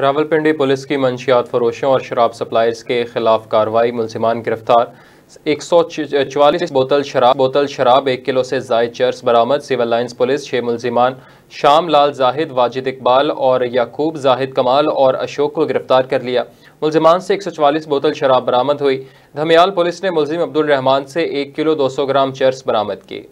Rawalpindi police की मंशियात फरोशों और शराब सप्लायर्स के खिलाफ कार्रवाई मुलजमान गिरफ्तार एक सौ चवालीस बोतल शराब बोतल शराब एक किलो से जायद चर्स बरामद सिविल लाइन्स पुलिस छः मुलजमान शाम लाल जाहिद वाजिद इकबाल और याकूब जाहिद कमाल और अशोक को गिरफ्तार कर लिया मुलजमान से एक सौ चवालीस बोतल शराब बरामद हुई धमियाल पुलिस ने मुलजिम अब्दुलरहमान से एक किलो दो सौ ग्राम चर्स बरामद किए